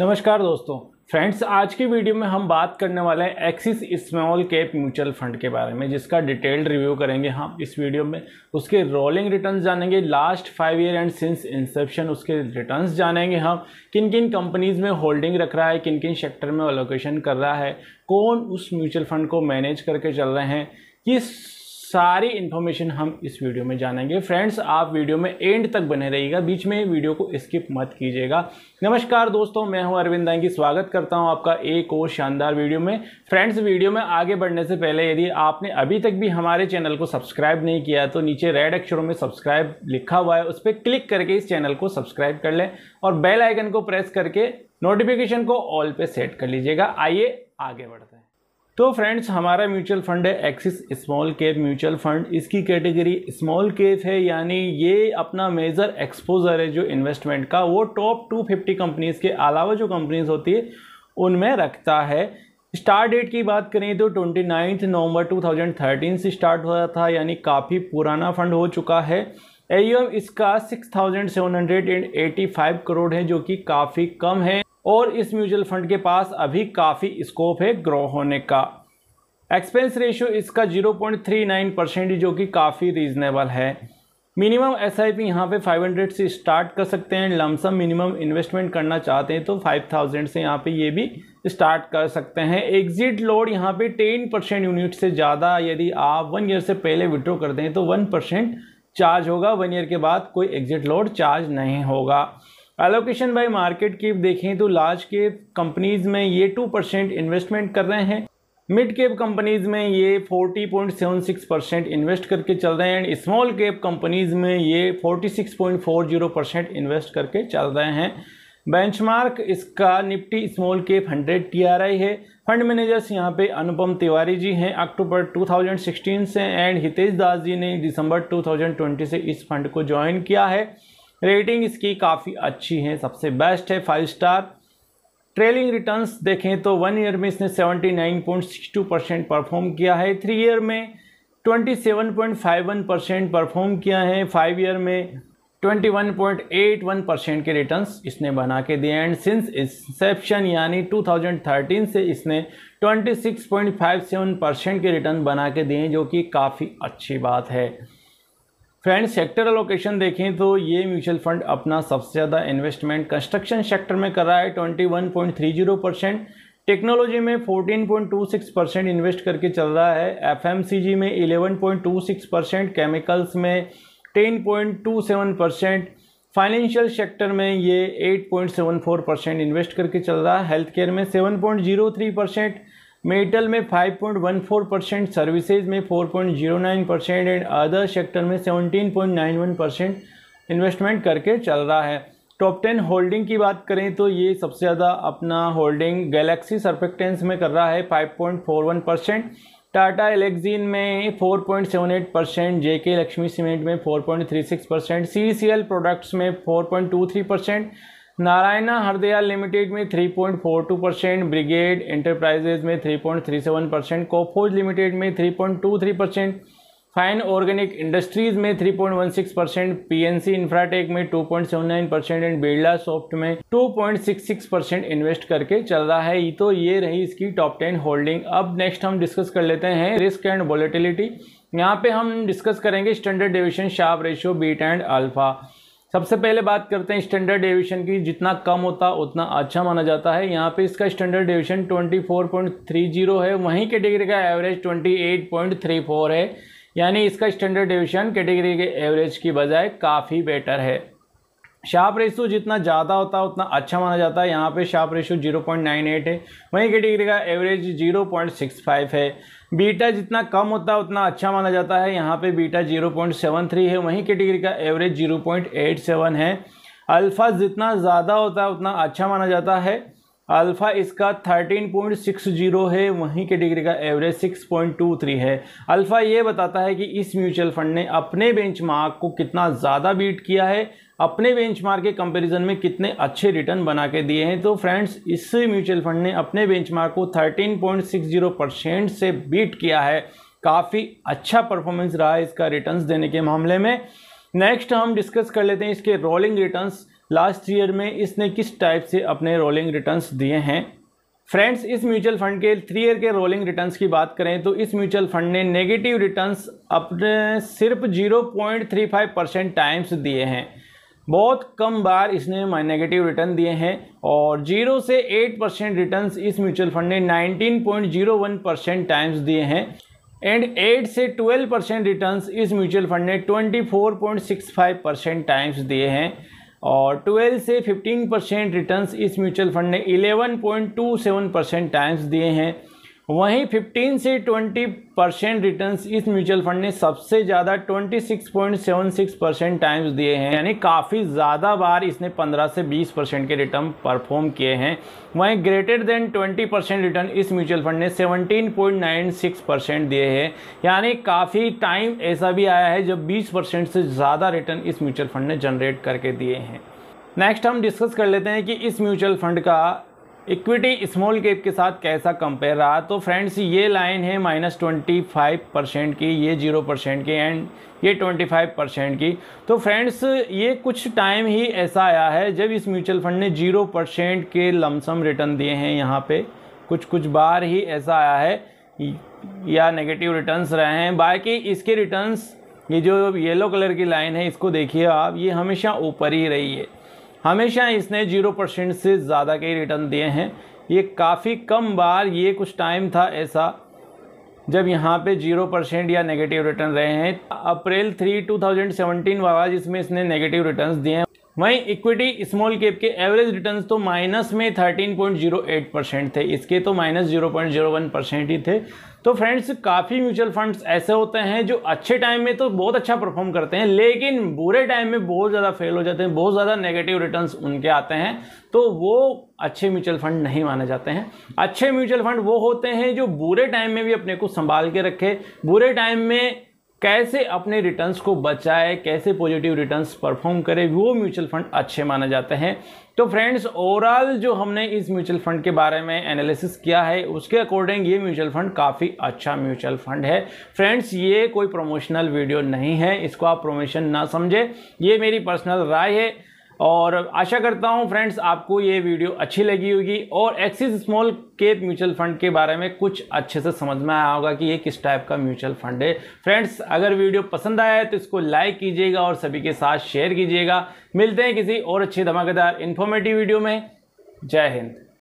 नमस्कार दोस्तों फ्रेंड्स आज की वीडियो में हम बात करने वाले हैं Axis small cap mutual fund के बारे में जिसका डिटेल्ड रिव्यू करेंगे हम इस वीडियो में उसके रोलिंग रिटर्न्स जानेंगे last five year and since inception उसके रिटर्न्स जानेंगे हम किन किन कंपनीज में होल्डिंग रख रहा है किन किन सेक्टर में अलोकेशन कर रहा है कौन उस म्यूचुअल फंड को मैनेज करके चल रहे हैं किस सारी इन्फॉर्मेशन हम इस वीडियो में जानेंगे फ्रेंड्स आप वीडियो में एंड तक बने रहिएगा बीच में वीडियो को स्किप मत कीजिएगा नमस्कार दोस्तों मैं हूं अरविंद दांगी स्वागत करता हूं आपका एक और शानदार वीडियो में फ्रेंड्स वीडियो में आगे बढ़ने से पहले यदि आपने अभी तक भी हमारे चैनल को सब्सक्राइब नहीं किया तो नीचे रेड अक्षरों में सब्सक्राइब लिखा हुआ है उस पर क्लिक करके इस चैनल को सब्सक्राइब कर लें और बेल आइकन को प्रेस करके नोटिफिकेशन को ऑल पे सेट कर लीजिएगा आइए आगे बढ़ते हैं तो फ्रेंड्स हमारा म्यूचुअल फंड है Axis small cap mutual fund इसकी कैटेगरी स्मॉल कैप है यानी ये अपना मेजर एक्सपोजर है जो इन्वेस्टमेंट का वो टॉप टू फिफ्टी कंपनीज के अलावा जो कंपनीज होती है उनमें रखता है स्टार्ट डेट की बात करें तो ट्वेंटी नाइन्थ थाउजेंड थर्टीन से स्टार्ट हुआ था यानी काफ़ी पुराना फंड हो चुका है एम इसका फाइव करोड़ है जो कि काफ़ी कम है और इस म्यूचुअल फंड के पास अभी काफ़ी स्कोप है ग्रो होने का एक्सपेंस रेशियो इसका 0.39 परसेंट जो कि काफ़ी रीजनेबल है मिनिमम एस आई पी यहाँ पर फाइव हंड्रेड से स्टार्ट कर सकते हैं लमसम मिनिमम इन्वेस्टमेंट करना चाहते हैं तो फाइव थाउजेंड से यहाँ पे ये भी स्टार्ट कर सकते हैं एग्जिट लोड यहाँ पे टेन परसेंट यूनिट से ज़्यादा यदि आप वन ईयर से पहले विड्रो करते हैं तो वन परसेंट चार्ज होगा वन ईयर के बाद कोई एग्जिट लोड चार्ज नहीं होगा एलोकेशन बाय मार्केट कैप देखें तो लार्ज कैप कंपनीज में ये टू परसेंट इन्वेस्टमेंट कर रहे हैं मिड कैप कंपनीज में ये 40.76 परसेंट इन्वेस्ट करके चल रहे हैं एंड स्मॉल कैप कंपनीज में ये 46.40 परसेंट इन्वेस्ट करके चल रहे हैं बेंचमार्क इसका निफ्टी स्मॉल कैप 100 टीआरआई है फंड मैनेजर्स यहाँ पे अनुपम तिवारी जी हैं अक्टूबर 2016 से एंड हितेश दास जी ने दिसंबर 2020 से इस फंड को ज्वाइन किया है रेटिंग इसकी काफ़ी अच्छी है सबसे बेस्ट है फाइव स्टार ट्रेलिंग रिटर्न्स देखें तो वन ईयर में इसने 79.62 परसेंट परफॉर्म किया है थ्री ईयर में 27.51 परसेंट परफॉर्म किया है फाइव ईयर में 21.81 परसेंट के रिटर्न्स इसने बना के दिए एंड सिंस इंसेप्शन यानी 2013 से इसने 26.57 परसेंट के रिटर्न बना के दिए जो कि काफ़ी अच्छी बात है फ्रेंड सेक्टर अलोकेशन देखें तो ये म्यूचुअल फंड अपना सबसे ज़्यादा इन्वेस्टमेंट कंस्ट्रक्शन सेक्टर में कर रहा है 21.30 परसेंट टेक्नोलॉजी में 14.26 परसेंट इन्वेस्ट करके चल रहा है एफएमसीजी में 11.26 परसेंट केमिकल्स में 10.27 परसेंट फाइनेंशियल सेक्टर में ये 8.74 परसेंट इन्वेस्ट करके चल रहा है हेल्थ केयर में थ्री परसेंट मेटल में 5.14 परसेंट सर्विसेज में 4.09 परसेंट एंड अदर सेक्टर में 17.91 परसेंट इन्वेस्टमेंट करके चल रहा है टॉप टेन होल्डिंग की बात करें तो ये सबसे ज़्यादा अपना होल्डिंग गैलेक्सी सर्फेक्टेंस में कर रहा है 5.41 परसेंट टाटा एलेक्जीन में 4.78 परसेंट जे के लक्ष्मी सीमेंट में 4.36 percent C C L products में 4.23 परसेंट नारायणा हरदया लिमिटेड में 3.42 परसेंट ब्रिगेड एंटरप्राइजेज में 3.37 परसेंट कोफोज लिमिटेड में 3.23 परसेंट फाइन ऑर्गेनिक इंडस्ट्रीज़ में 3.16 परसेंट पीएनसी इंफ्राटेक में 2.79 परसेंट एंड बिरला सॉफ्ट में 2.66 परसेंट इन्वेस्ट करके चल रहा है ये तो ये रही इसकी टॉप टेन होल्डिंग अब नेक्स्ट हम डिस्कस कर लेते हैं रिस्क एंड वॉलेटिलिटी यहाँ पे हम डिस्कस करेंगे standard division Sharpe ratio beta and alpha सबसे पहले बात करते हैं स्टैंडर्ड डेविएशन की जितना कम होता उतना अच्छा माना जाता है यहाँ पे इसका स्टैंडर्ड डेविएशन 24.30 है वहीं कैटेगरी का एवरेज 28.34 है यानी इसका स्टैंडर्ड डेविएशन कैटेगरी के एवरेज की बजाय काफ़ी बेटर है शार्प रेशो जितना ज़्यादा होता है उतना अच्छा माना जाता है यहाँ पे शार्प रेशो एट है वहीं कैटेगरी का average zero point six five है बीटा जितना कम होता है उतना अच्छा माना जाता है यहाँ पे beta zero point seven three है वहीं कैटेगरी का average zero point eight seven है अल्फ़ा जितना ज़्यादा होता है उतना अच्छा माना जाता है अल्फ़ा इसका 13.60 है वहीं के डिग्री का एवरेज 6.23 है अल्फ़ा ये बताता है कि इस म्यूचुअल फंड ने अपने बेंचमार्क को कितना ज़्यादा बीट किया है अपने बेंचमार्क के कंपैरिजन में कितने अच्छे रिटर्न बना के दिए हैं तो फ्रेंड्स इस म्यूचुअल फंड ने अपने बेंचमार्क को 13.60 परसेंट से बीट किया है काफ़ी अच्छा परफॉर्मेंस रहा है इसका रिटर्न देने के मामले में नेक्स्ट हम डिस्कस कर लेते हैं इसके रोलिंग रिटर्न्स लास्ट ईयर में इसने किस टाइप से अपने रोलिंग रिटर्न्स दिए हैं फ्रेंड्स इस म्यूचुअल फंड के थ्री ईयर के रोलिंग रिटर्न्स की बात करें तो इस म्यूचुअल फंड ने नेगेटिव रिटर्न्स अपने सिर्फ 0.35 परसेंट टाइम्स दिए हैं बहुत कम बार इसने नेगेटिव रिटर्न दिए हैं और जीरो से एट परसेंट रिटर्न इस म्यूचुअल फंड ने nineteen point zero one percent times दिए हैं एंड एट से ट्वेल्व परसेंट रिटर्न इस म्यूचुअल फंड ने twenty four point six five percent times दिए हैं और 12 से 15 परसेंट रिटर्न इस म्यूचुअल फंड ने 11.27 परसेंट टाइम्स दिए हैं वहीं 15 से 20 परसेंट रिटर्न इस म्यूचुअल फंड ने सबसे ज़्यादा 26.76 परसेंट टाइम्स दिए हैं यानी काफ़ी ज़्यादा बार इसने 15 से 20 परसेंट के रिटर्न परफॉर्म किए हैं वहीं ग्रेटर देन 20 परसेंट रिटर्न इस म्यूचुअल फंड ने 17.96 परसेंट दिए हैं यानी काफ़ी टाइम ऐसा भी आया है जब बीस परसेंट से ज़्यादा रिटर्न इस म्यूचुअल फंड ने जनरेट करके दिए हैं नेक्स्ट हम डिस्कस कर लेते हैं कि इस म्यूचुअल फंड का इक्विटी स्मॉल कैप के साथ कैसा कंपेयर रहा तो फ्रेंड्स ये लाइन है माइनस ट्वेंटी फाइव परसेंट की ये जीरो परसेंट की एंड ये ट्वेंटी फाइव परसेंट की तो फ्रेंड्स ये कुछ टाइम ही ऐसा आया है जब इस म्यूचुअल फंड ने जीरो परसेंट के लमसम रिटर्न दिए हैं यहाँ पे कुछ कुछ बार ही ऐसा आया है या नेगेटिव रिटर्न्स रहे हैं बाकी इसके रिटर्न्स ये जो येलो कलर की लाइन है इसको देखिए आप ये हमेशा ऊपर ही रही है हमेशा इसने जीरो परसेंट से ज़्यादा के रिटर्न दिए हैं ये काफ़ी कम बार ये कुछ टाइम था ऐसा जब यहाँ पे जीरो परसेंट या नेगेटिव रिटर्न रहे हैं April three two thousand seventeen वाला जिसमें इसने नेगेटिव रिटर्न दिए हैं वहीं इक्विटी स्मॉल कैप के एवरेज रिटर्न तो माइनस में 13.08 परसेंट थे इसके तो माइनस 0.01 परसेंट ही थे तो फ्रेंड्स काफ़ी म्यूचुअल फंड्स ऐसे होते हैं जो अच्छे टाइम में तो बहुत अच्छा परफॉर्म करते हैं लेकिन बुरे टाइम में बहुत ज़्यादा फेल हो जाते हैं बहुत ज़्यादा नेगेटिव रिटर्न्स उनके आते हैं तो वो अच्छे म्यूचुअल फंड नहीं माने जाते हैं अच्छे म्यूचुअल फंड वो होते हैं जो बुरे टाइम में भी अपने को संभाल के रखे बुरे टाइम में कैसे अपने रिटर्न्स को बचाए कैसे पॉजिटिव रिटर्न्स परफॉर्म करे वो म्यूचुअल फंड अच्छे माने जाते हैं तो फ्रेंड्स ओवरऑल जो हमने इस म्यूचुअल फंड के बारे में एनालिसिस किया है उसके अकॉर्डिंग ये म्यूचुअल फंड काफ़ी अच्छा म्यूचुअल फंड है फ्रेंड्स ये कोई प्रमोशनल वीडियो नहीं है इसको आप प्रमोशन ना समझें ये मेरी पर्सनल राय है और आशा करता हूँ फ्रेंड्स आपको ये वीडियो अच्छी लगी होगी और Axis small cap mutual fund के बारे में कुछ अच्छे से समझ में आया होगा कि ये किस टाइप का म्यूचुअल फंड है फ्रेंड्स अगर वीडियो पसंद आया है तो इसको लाइक कीजिएगा और सभी के साथ शेयर कीजिएगा मिलते हैं किसी और अच्छे धमाकेदार इन्फॉर्मेटिव वीडियो में जय हिंद